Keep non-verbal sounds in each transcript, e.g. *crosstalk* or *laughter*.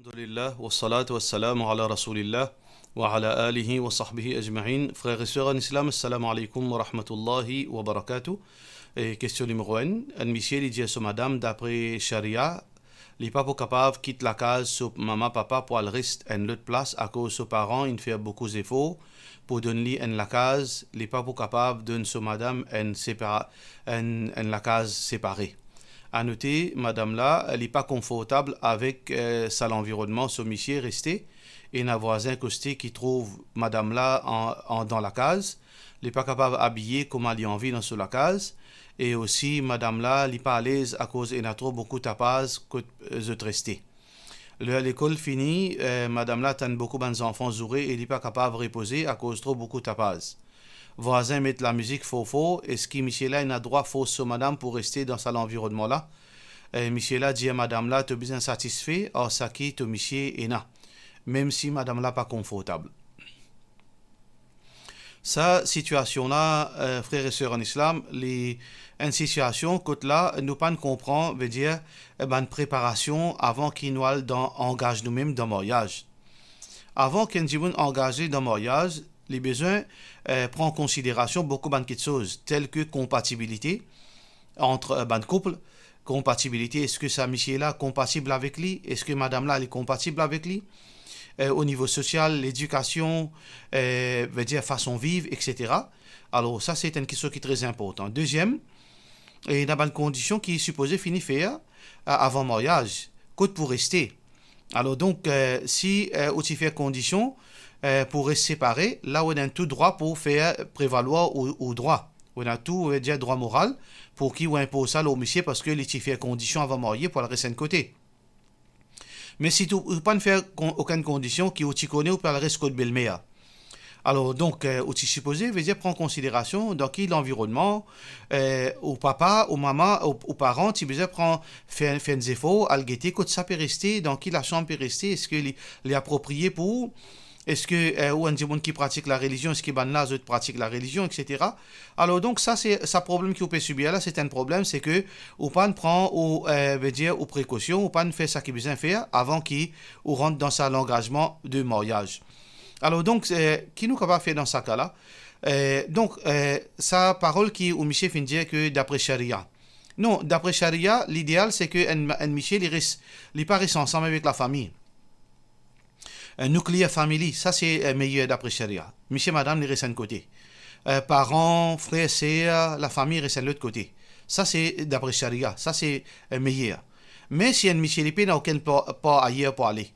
الحمد لله والصلاة والسلام على رسول الله وعلى آله وصحبه أجمعين frères سورة الإسلام السلام عليكم ورحمة الله وبركاته et question numéro 1 Un monsieur dit à son madame d'après sharia les papas capables quittent la case sur maman papa pour le reste en l'autre place à cause de ses parents ils font beaucoup d'efforts pour donner lui en la case les papas capables donnent son madame en, sépara, en, en la case séparée À noter, madame là, elle n'est pas confortable avec ça euh, l'environnement, son monsieur resté. Et un voisin costé qui trouve madame là en, dans la case, n'est pas capable d'habiller comme elle a envie dans la case. Et aussi, madame là, elle n'est pas à l'aise à cause qu'elle n'a trop beaucoup de tapas que de euh, rester. L'école finie, euh, madame là, a beaucoup d'enfants zourés et n'est pas capable de reposer à cause trop beaucoup de tapas. Voisin mettent la musique faux-faux, est-ce que Michel a droit faux sur madame pour rester dans cet environnement-là eh, monsieur-là dit à madame-là, tu es bien satisfait, or ah, ça qui tu monsieur et na, même si madame-là pas confortable. Sa situation-là, euh, frères et sœurs en islam, les, une situation que là, nous pas comprend, veut dire, eh ben, une préparation avant qu'il nous dans, engage nous-mêmes dans le mariage. Avant qu'on nous engage dans le mariage, les besoins euh, prend en considération beaucoup de choses, telles que compatibilité entre un euh, couple, compatibilité, est-ce que sa monsieur là compatible avec lui, est-ce que madame là est compatible avec lui, euh, au niveau social, l'éducation, euh, veut dire façon vive, etc. Alors ça c'est une question qui est très importante. Deuxième, il et a une condition qui est supposée finir faire euh, avant mariage, coûte pour rester. Alors donc, si on faire fait condition, euh, pour pour séparer. Là, on a tout droit pour faire prévaloir au, droit. On a tout, droit moral pour qui on impose ça au monsieur parce que les fait condition avant marier pour le rester de côté. Mais si tu ne pas faire aucune condition qui tu connaît ou pour le reste de côté Alors donc, euh, aussi supposé, veut prendre en considération dans qui l'environnement, euh, au papa, au maman, aux, parents, si fait prend faire faire des efforts, à le que ça peut rester, dans qui la chambre peut rester, est-ce qu'il est approprié pour est-ce que euh, ou un qui pratique la religion, est-ce qu'il gens qui pratique la religion, etc. Alors donc ça c'est ça problème qui peut subir là, c'est un problème, c'est que ou prend ou euh, veut dire ou précaution, ou pas fait ça qu'il besoin faire avant qu'il rentre dans sa engagement de mariage. Alors donc qui nous capable faire dans ce cas-là euh, donc sa parole qui ou Michel fin dire que d'après charia. Non, d'après charia l'idéal c'est que un, Michel il reste pas ensemble avec la famille. Euh, nuclear family, ça c'est euh, meilleur d'après Sharia. Monsieur, madame, les restent d'un côté. Euh, parents, frères, sœurs, la famille reste de l'autre côté. Ça c'est d'après Sharia, ça c'est meilleur. Mais si un monsieur n'a aucun pas ailleurs pour aller.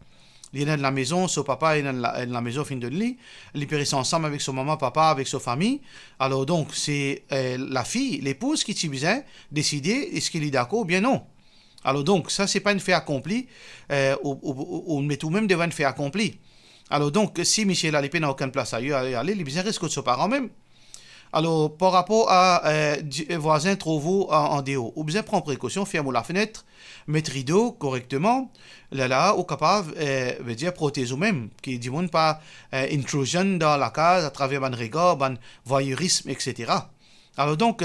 Il est dans la maison, son papa est dans la, maison, fin de lit. Ils rester ensemble avec son maman, papa, avec sa famille. Alors donc, c'est la fille, l'épouse qui a besoin décider est-ce qu'il est d'accord ou bien non. Alors donc, ça, c'est pas une fait accompli, ou, euh, mais tout même devant une fait accompli. Alors donc, si Michel Alépé n'a aucun place à y aller, les risque de se en même. Alors, par rapport à euh, euh voisin en, en déo, ou bien prendre précaution, ferme la fenêtre, mettre rideau correctement, là là, ou capable, euh, veut dire protéger ou même, qui dit pas euh, intrusion dans la case à travers ban regard, ban voyeurisme, etc. Alors donc,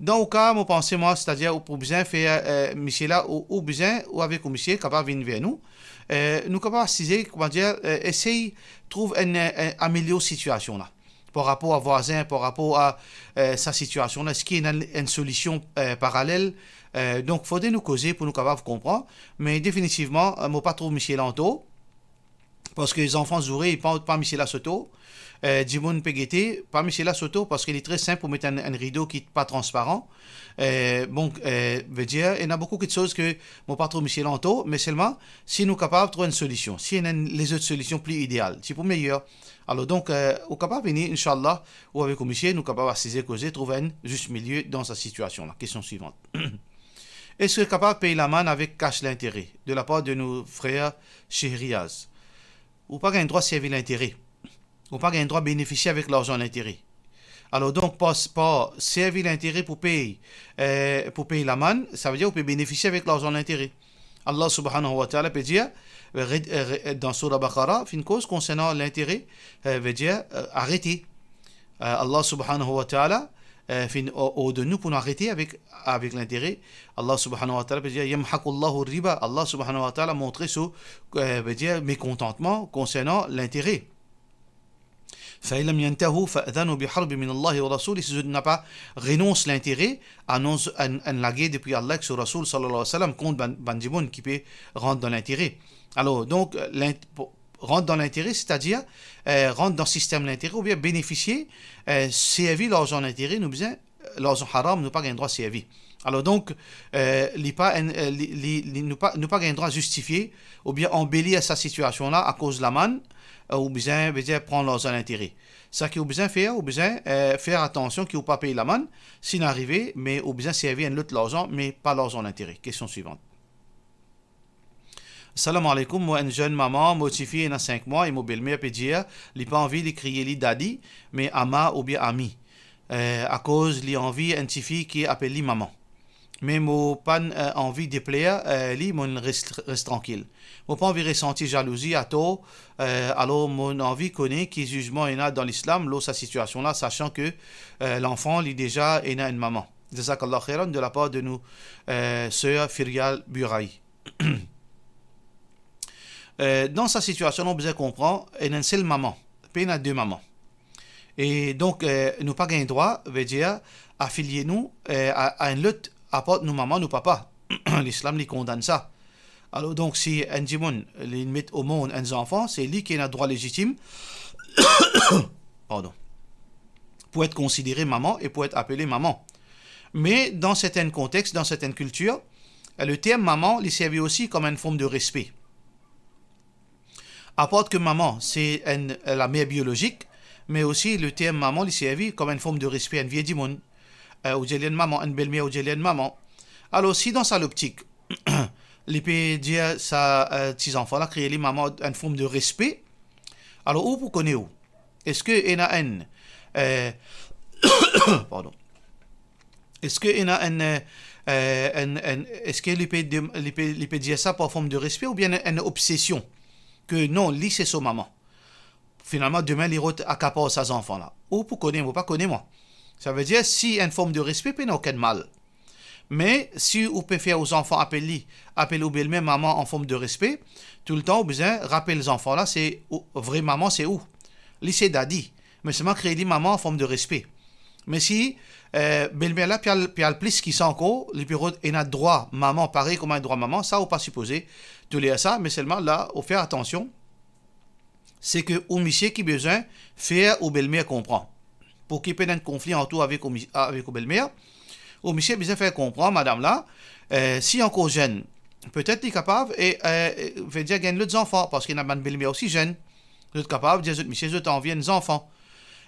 dans le cas, mon moi, c'est-à-dire, pour bien faire, euh, monsieur là, ou, ou ou avec un monsieur capable de venir vers nous, euh, nous capable de comment dire, euh, essayer, trouver une, une situation là par rapport à voisin, par rapport à euh, sa situation. Est-ce qu'il y a une, solution euh, parallèle Donc, il faudrait nous causer pour nous capable comprendre. Mais définitivement, je ne pas trop Michel Lanto, parce que les enfants Zouré, ils ne pensent pas Michel Soto euh, Jimon parmi Michel parce qu'il est très simple pour mettre un, rideau qui n'est pas transparent. Euh, bon, donc, euh, veut dire, il y a beaucoup de choses que mon patron Michel Anto, mais seulement si nous sommes capables de trouver une solution, si y a les autres solutions plus idéales, c'est pour meilleur. Alors donc, euh, au on capables, de venir, Inch'Allah, ou avec Michel, nous sommes capables de trouver un juste milieu dans sa situation. La question suivante. *clears throat* Est-ce que capable de payer la manne avec cash l'intérêt de la part de nos frères chez Ou pas un droit servir l'intérêt n'ont pas le droit de bénéficier avec l'argent d'intérêt. Alors donc, pas, pas servir l'intérêt pour payer, euh, pour payer la manne, ça veut dire qu'on peut bénéficier avec l'argent d'intérêt. Allah subhanahu wa ta'ala peut dire euh, euh, euh, dans Surah Bakara une cause concernant l'intérêt, veut dire arrêter. Allah subhanahu wa ta'ala fin au-delà de nous pour nous arrêter avec, avec l'intérêt. Allah subhanahu wa ta'ala peut dire Yamhakullahu riba. Allah subhanahu wa ta'ala montré ce veut dire mécontentement concernant l'intérêt. Si n'a pas renonce l'intérêt, annonce la guerre depuis Allah et ce Rasoul sallallahu alayhi wa sallam compte Bandiboun qui peut rentrer dans l'intérêt. Alors, donc, rentre dans l'intérêt, c'est-à-dire euh, dans le système l'intérêt ou bien bénéficier, euh, servir l'argent d'intérêt, nous bien euh, l'argent haram, nous pas gagner droit à servir. Alors donc, euh, euh, nous pas, nous pas gagner droit à justifier ou bien embellir sa situation-là à cause de la manne, ou bien, prendre prendre leurs intérêts. Ce qu'il besoin faire, besoin euh, faire attention qu'ils ne pas payer la manne, s'il arrivé, mais au besoin servir un autre l'argent, mais pas l'argent d'intérêt. Question suivante. Salam alaikum, moi, une jeune maman motivée a 5 mois, et mon belle-mère peut n'a pas envie de crier lui daddy, mais ama ou bien ami, euh, à cause de l'envie fille qui appelle maman. Mais je n'ai pas euh, envie de plaire, euh, je reste, tranquille. tranquille. n'ai pas envie de ressentir jalousie à tôt, euh, alors mon envie connaît qui jugement il y a dans l'islam, l'eau sa situation là, sachant que l'enfant lit déjà il y a une maman. Jazakallah khairan de la part de nous, sœur Firial Burai. *clears throat* dans sa situation, on peut comprendre, qu'il y a une seule maman, il y a deux mamans. Et donc, nous pas le droit, veut dire, affilier nous à, à une lutte apporte nos mamans, nos papas. *clears throat* L'islam les condamne ça. Alors donc si un les met au monde un enfant, c'est lui qui a le droit légitime *coughs* pardon, pour être considéré maman et pour être appelé maman. Mais dans certains contextes, dans certaines cultures, le terme maman les servit aussi comme une forme de respect. Apporte que maman, c'est la mère biologique, mais aussi le terme maman les servit comme une forme de respect à un vieil euh, une maman j'ai une maman alors si dans sa l'optique peut dire à petits enfants là créer les mamans une forme de respect alors où vous connaissez est-ce que a euh, *coughs* pardon est-ce que euh, une... est-ce que peut dire ça par forme de respect ou bien une obsession que non lui c'est son maman finalement demain il a à capot ses enfants là ou vous connaître ou pas connaître moi ça veut dire, si une forme de respect, il n'y a aucun mal. Mais si vous pouvez faire aux enfants appeler, appeler ou belle même maman en forme de respect, tout le temps, vous besoin rappeler les enfants là, c'est vrai maman, c'est où Lycée d'Adi. Mais seulement créer les maman en forme de respect. Mais si euh, belle-mère là, puis elle plus qui s'en encore, les bureaux et a droit maman pareil comme un droit maman, ça ou pas supposé tout les ça, mais seulement là, au faire attention, c'est que au monsieur qui besoin faire ou belle-mère comprend pour qu'il n'y ait conflit en tout avec, avec belle au monsieur bien faire comprendre, madame là, euh, si encore jeune, peut-être qu'il est capable, et gagner euh, euh, veut dire parce qu'il a une belle aussi jeune, est capable, dire, monsieur, je envie viens des enfants.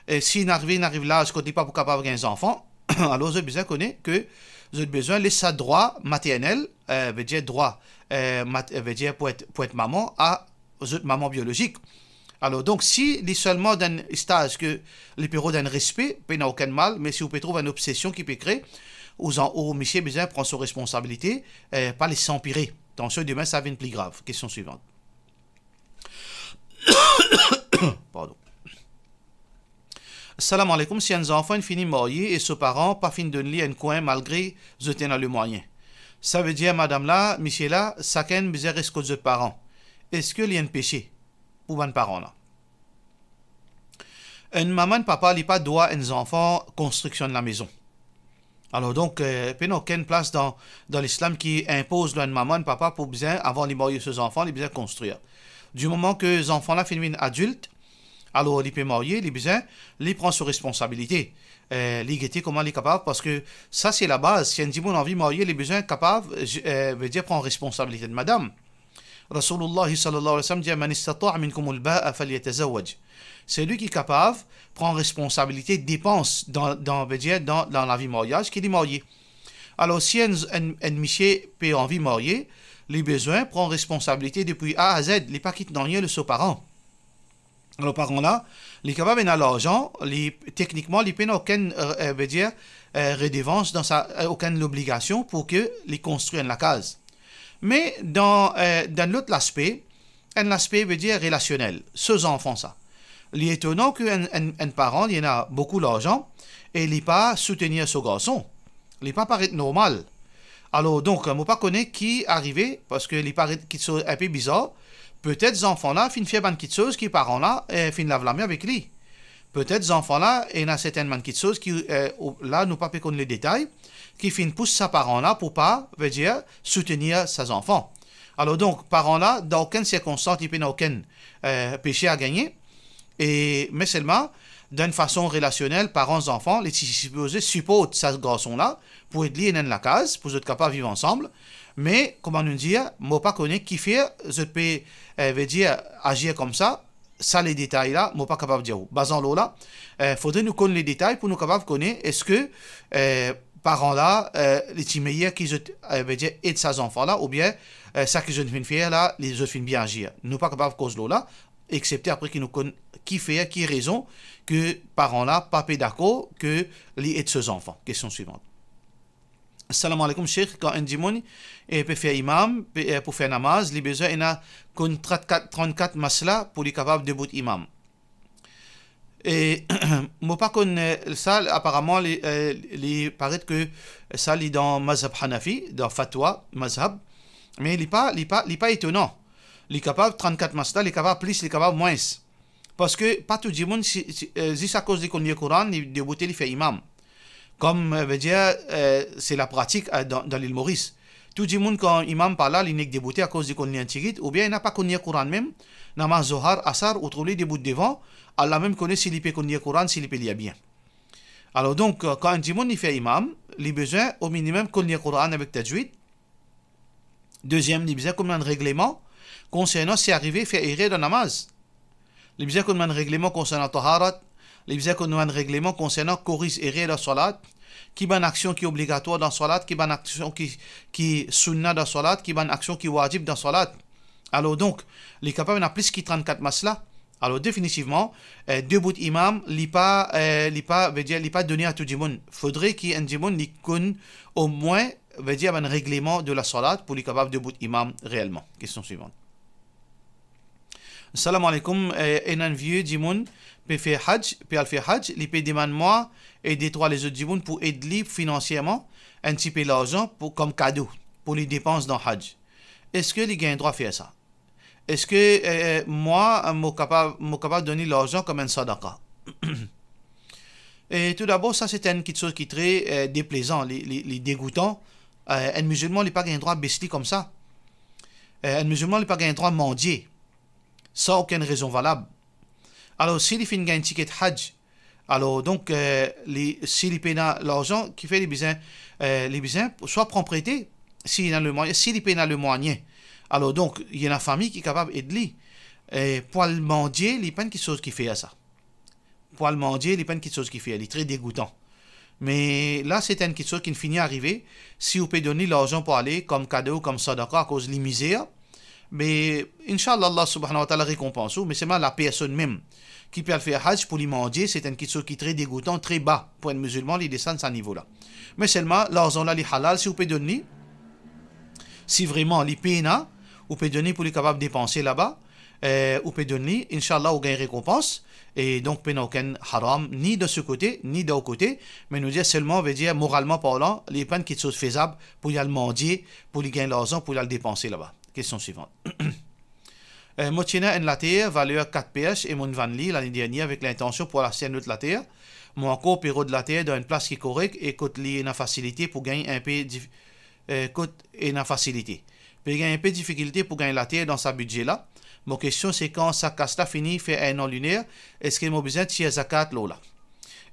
Et s'il n'arrive, n'arrive là, ce qu'on n'est pas pour capable gagner des enfants, *coughs* alors je besoin connaît que vous avez besoin de laisser droit maternel, euh, veut dire droit, veut dire pour être, pour être maman, à votre maman biologique. Alors, donc, si l'isolement d'un stage que les peut d'un respect, il n'a aucun mal, mais si vous pouvez trouver une obsession qui peut créer, aux en haut, monsieur besoin prend ses responsabilités, eh, pas les s'empirer. Attention, demain, ça va être plus grave. Question suivante. *coughs* Pardon. Salam alaikum, si un enfant finit et ses parents pas fin de lit un coin malgré je le moyen. Ça veut dire, madame là, monsieur là, chacun misère de de parents. Est-ce que y a un péché? parents. une maman papa n'a pas droit à un enfant construction de la maison. Alors donc, euh, il n'y a aucune place dans, dans l'islam qui impose à maman papa pour bien, avant de marier ses enfants, les bien construire. Du moment que les enfants-là finissent adultes, alors ils peuvent marier, les besoins, les prend ses responsabilités. Euh, les guetter comment les capables, parce que ça c'est la base. Si un dit bon envie marier, les besoins capables, je euh, veut dire prendre responsabilité de madame. Rasulullah sallallahu alayhi wa sallam dit Man ba'a Celui qui est capable prend responsabilité, dépense dans, dans, dans, dans la vie mariage, qui est marié. Alors, si un, un, un monsieur en vie marier, les besoins prend responsabilité depuis A à Z, les pas quitte rien de ses parents. Alors, parents là, les capables n'ont l'argent, techniquement, les n'ont aucune euh, euh dans sa, euh, aucune obligation pour que les construisent la case. Mais euh, dans, l'autre aspect, un aspect veut dire relationnel. ce enfants, ça. Il est étonnant qu'un un, un parent, il y en a beaucoup d'argent, et il n'est pas soutenir ce garçon. Il n'est pas paraître normal. Alors donc, on ne pas connaître qui est arrivé, parce qu'il paraît quelque soit un peu bizarre. Peut-être enfants-là, fin fait quelque chose qui parent-là, et fin la main avec lui. Peut-être enfants-là, il y en a certainement quelque chose qui, euh, là, nous pas connaître les détails qui fait pousse sa parents là pour pas, veut dire, soutenir ses enfants. Alors donc, parents là dans aucune circonstance, il n'a aucun euh, péché à gagner. Et, mais seulement, d'une façon relationnelle, parents-enfants, les supposés supportent ces garçons là pour être liés dans la case, pour être capable de vivre ensemble. Mais, comment nous dire, moi pas connais qui fait, je peux, euh, veut dire, agir comme ça, ça les détails là, moi pas capable de dire. Basant l'eau là, il euh, faudrait nous connaître les détails pour nous capable de connaître est-ce que parents-là, euh, les meilleurs qui ont euh, ben, aidé ces enfants-là, ou bien ce euh, ça qu'ils ont fait là, ils ont bien agir. Nous pas capables de cause là, excepté après qu'ils nous qui fait, qui raison que parents-là, pas d'accord, que les aident ses enfants. Question suivante. Salam alaikum, cher. Quand un et eh, peut faire imam, pour faire namaz, il a besoin de 34 masla pour être capable de bout imam. Et *clears throat* moi, pas connais ça, apparemment, il euh, paraît que ça, lit dans Mazhab Hanafi, dans Fatwa, Mazhab, mais il n'est pas, il pas, il pas étonnant. Il est capable, 34 mastas, il est capable plus, il est capable moins. Parce que pas tout le monde, si, c'est euh, à cause du Coran, il débouté, il fait imam. Comme, euh, c'est la pratique dans, l'île Maurice. Tout le monde, quand imam parle, il n'est débouté à cause du Coran ou bien il n'a pas connu le Coran même, n'a pas Zohar, Asar, ou trouvé des bouts devant, Allah même connaît s'il peut connaître le Coran, s'il peut lire bien. Alors donc, euh, quand un dit fait imam, il a besoin au minimum connaître le Coran avec tajwid. Deuxième, il a besoin combien un règlements concernant si arrivé faire errer dans namaz. Il a besoin combien un règlement concernant taharat, il a besoin combien de concernant corrige errer dans salat, qui une action qui est obligatoire dans salat, qui une action qui qui sunna dans salat, qui une action qui wajib dans salat. Alors donc, les capables capable plus que 34 masla. Alors définitivement, euh, deux bouts imam, l'ipa, euh, l'ipa donné à tout le monde. Faudrait qu'il y ait au moins un règlement de la salat pour lui capable debout imam réellement. Question suivante. Salam alaikum, euh, un vieux djimoun peut faire hajj, peut faire hajj, il peut demander moi et des les autres dimon pour aider financièrement un petit peu l'argent comme cadeau pour les dépenses dans hajj. Est-ce que a un droit de faire ça? est-ce que euh, euh, moi, je euh, suis capable de donner l'argent comme un sadaka Et tout d'abord, ça, c'est une chose qui est très euh, déplaisant, les, les, les un musulman n'est pas un droit besti comme ça. un musulman n'est pas un droit mendier, sans aucune raison valable. Alors, s'il fait un ticket hajj, alors donc, s'il si l'argent qui fait les besoins, les besoins, soit prend prêté, s'il a le moyen, s'il paye le moyen. Alors donc, il y a une famille qui est capable d'aider. Et pour le mendier, il n'y a pas de chose qui fait ça. Pour le mendier, il n'y a pas de chose qui fait. Il est très dégoûtant. Mais là, c'est une chose qui ne finit arrivé arriver. Si vous pouvez donner l'argent pour aller comme cadeau, comme ça, d'accord, à cause de misère, mais Inch'Allah, Allah subhanahu wa ta'ala récompense mais c'est mal la personne même qui peut faire Hajj pour lui mendier, c'est un chose qui est très dégoûtant, très bas pour un musulman, il descend de ce niveau-là. Mais seulement, l'argent là, est halal, si vous pouvez donner, si vraiment une peine, ou peut donner pour lui capable de dépenser là-bas, euh, ou peut donner, Inch'Allah, ou gagne récompense, et donc a aucun haram, ni de ce côté, ni de l'autre côté, mais nous disons seulement, dire, moralement parlant, les peines qui sont faisables pour y aller mendier, pour lui gagner l'argent, pour y aller dépenser là-bas. Question suivante. *coughs* Euh, Motina en la terre, valeur 4 ph et Mon Vanli l'année dernière avec l'intention pour la scène de la terre. Mon encore Péro de la terre dans une place qui est correcte et coûte lié en facilité pour gagner un peu. Euh, coûte facilité y a un peu de difficulté pour gagner la terre dans sa budget là. Ma question c'est quand sa casta fini fait un an lunaire, est-ce qu'il m'a besoin de tirer zakat carte là?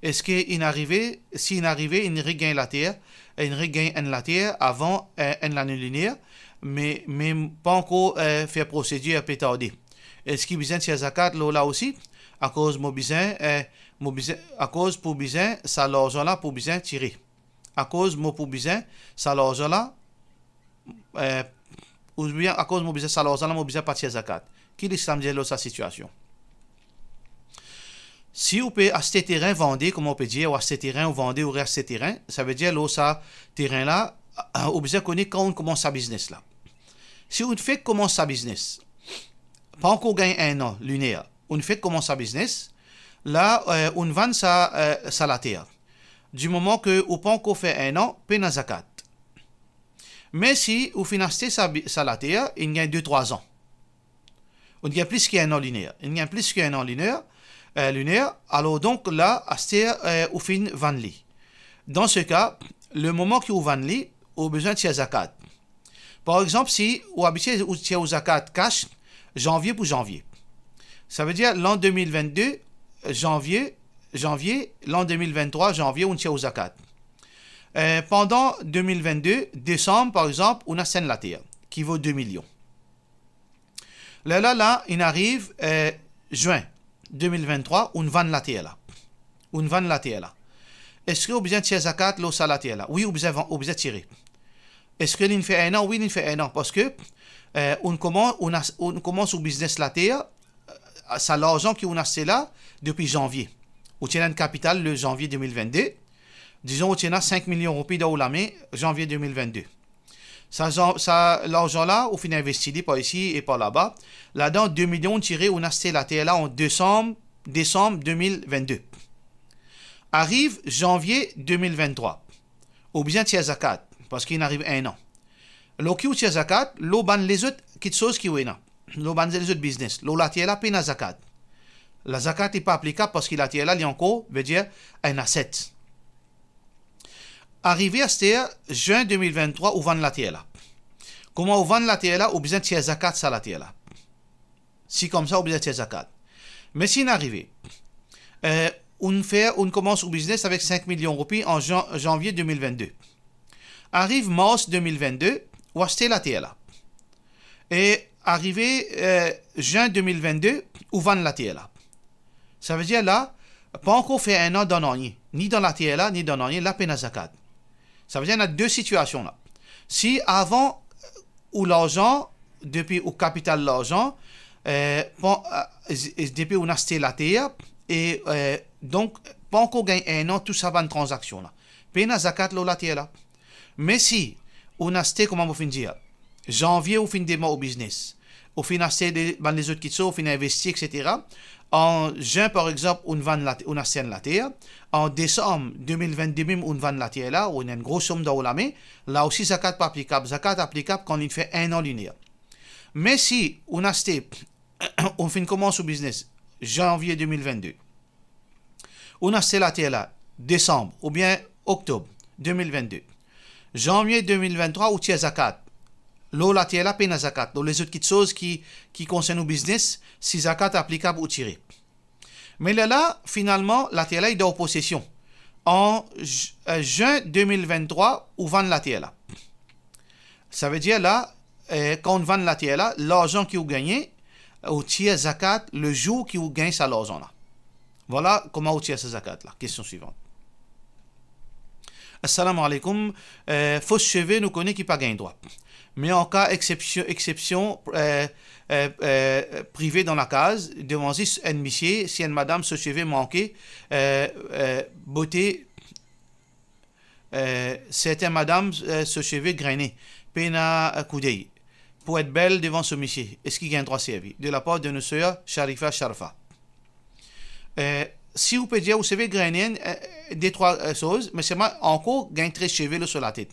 Est-ce qu'il arrivé, s'il il arrivé, il regagne la terre, il regagne la terre avant un an lunaire, mais, mais pas encore eh, faire procédure à pétarder. Est-ce qu'il besoin de tirer zakat carte là aussi? À cause de besoin, besoin, à cause pour besoin, ça l'argent là pour besoin tirer. À cause mon pour besoin, ça l'argent là, eh, ou bien à cause de sallallahu alayhi wa sallam, partir zakat. Qui l'islam dit dans sa situation? Si vous pouvez acheter terrain vendre, comme on peut dire, ou acheter terrain ou vendre ou racheter terrain, ça veut dire que ça terrain là, vous euh, pouvez connaître quand on commence sa business là. Si vous fait commencer sa business, pas encore gagner un an lunaire, on fait commencer sa business, là, euh, on vend sa, euh, sa la terre. Du moment que vous pas encore fait un an, à zakat. Mais si vous avez sa la il y a deux 2-3 ans. y a plus plus qu'un an linéaire. Il y a plus qu'un an lunaire, euh, alors donc là, acheté la, ou fin van Dans ce cas, le moment que vous van besoin de de de zakat. Par exemple, si vous habitez ou zakat cash, janvier pour janvier. Ça veut dire l'an 2022, janvier, janvier, l'an 2023, janvier, on tient zakat. Euh, pendant 2022, décembre par exemple, on a la terre, qui vaut 2 millions. Là, là, là, il arrive en euh, juin 2023, on vend la là. On vend la là. Est-ce que vous besoin de tirer zakat, l'eau la là Oui, vous besoin de tirer. Est-ce que l'on fait un an Oui, l'on fait un an. Parce que euh, on, commence, on, on commence business la terre, c'est l'argent qu'on a là depuis janvier. On tient un capital le janvier 2022 disons y a 5 millions de roupies dans janvier 2022. Ça, ça, L'argent-là, au final investi pas ici et pas là-bas, là-dedans 2 millions tirés, on a acheté la TLA en décembre, décembre 2022. Arrive janvier 2023. Ou bien tiers zakat, parce qu'il arrive un an. Loki ou tiers zakat, l'oban les autres, qui chose qui ouena. L'oban les autres business. TLA tiela pena zakat. La zakat n'est pas applicable parce qu'il a tiela, il y veut dire, un asset arrivé à terre, juin 2023 ou van la tiela. Comment ou vend la tiela ou besoin de zakat ça la Si comme ça ou besoin de zakat. Mais si n'arrivé euh, on fait on commence au business avec 5 millions de roupies en janvier 2022. Arrive mars 2022 ou acheter la tiela. Et arrivé euh, juin 2022 ou van la tiela. Ça veut dire là pas encore fait un an dans ni dans la tiela ni dans la peine à zakat. Ça veut dire y a deux situations là. Si avant euh, ou l'argent, depuis au capital l'argent, euh, euh depuis on a acheté la terre, et euh, donc, pas encore gagné un an, tout ça va en transaction là. il zakat a la terre là. Mais si on a acheté, comment vous fin dire, janvier ou fin des mois au business, au fin acheté dans les ben, autres qui sont, fin investi, etc. En juin, par exemple, on vend on a la terre. En décembre 2022, on vend la terre là, on a une grosse somme dans la Là aussi, zakat pas applicable. Zakat applicable quand il fait un an linéaire. Mais si on a step, *clears throat* on une commence au business janvier 2022. On a la terre là, décembre ou bien octobre 2022. Janvier 2023, ou tient zakat. L'eau tient la peine à zakat. Donc les autres choses qui, qui concernent au business, si zakat est applicable ou tiré. Mais là, finalement, la TLA est en possession. En euh, juin 2023, on vend la TLA. Ça veut dire là, euh, quand on vend la TLA, l'argent qui vous gagnez, euh, vous tirez zakat le jour qui vous gagne cet argent là. Voilà comment vous tirez ce zakat Question suivante assalamu alaikum, euh, fausse cheveux, nous connaît qui pas gagne droit. Mais en cas exception, exception euh, euh, privé dans la case, devant un monsieur, si une madame se cheveux manqué, beauté, certaines madame se cheveux grainé, pena coudeille. pour être belle devant ce monsieur, est-ce qu'il gagne droit servi De la part de nos soeurs Sharifa Sharfa si vous pouvez dire, vous savez, gagner euh, des trois euh, choses, mais c'est encore gagné très cheveux sur la tête.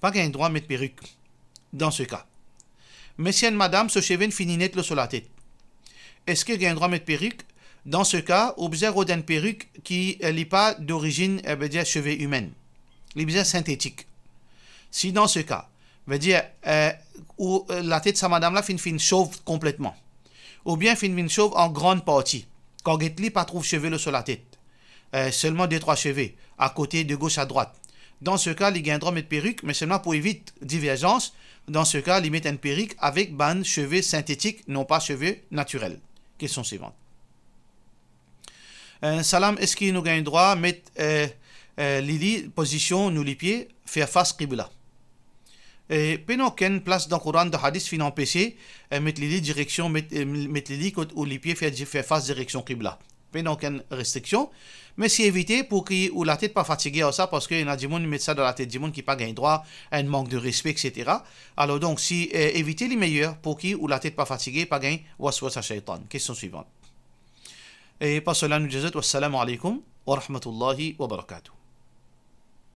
Pas gain droit à mettre perruque, dans ce cas. Mais si une madame, se cheveux finit net sur la tête, est-ce que gain droit à mettre perruque Dans ce cas, observez une perruque qui euh, n'est pas d'origine, et veux dire, cheveux humaine. Les besoins synthétique. Si dans ce cas, veut dire, la tête de sa madame-là finit fin chauve complètement, ou bien finit fin chauve en grande partie quand Getli pas trouve cheveux sur la tête. Euh, seulement deux, trois cheveux, à côté, de gauche à droite. Dans ce cas, les mettre une perruque, mais seulement pour éviter divergence. Dans ce cas, il met une perruque avec ban cheveux synthétiques, non pas cheveux naturels. Question suivante. Euh, salam, est-ce qu'il nous gagne droit mettre euh, euh Lili, position, nous les pieds, faire face Qibla pendant aucune place dans le Coran de Hadith n'empêche PC, mettre les direction, mettre les ou les pieds faire face direction Qibla. pendant aucune restriction, mais si éviter pour que ou la tête pas fatiguée ça parce qu'il y a des gens qui mettent ça dans la tête des gens qui pas gagne droit, un manque de respect, etc. Alors donc, si euh, éviter les meilleurs pour que ou la tête pas fatiguée, pas gagne, waswasa shaitan. Question suivante. Et par cela, nous disons, wassalamu alaikum wa rahmatullahi wa barakatuh.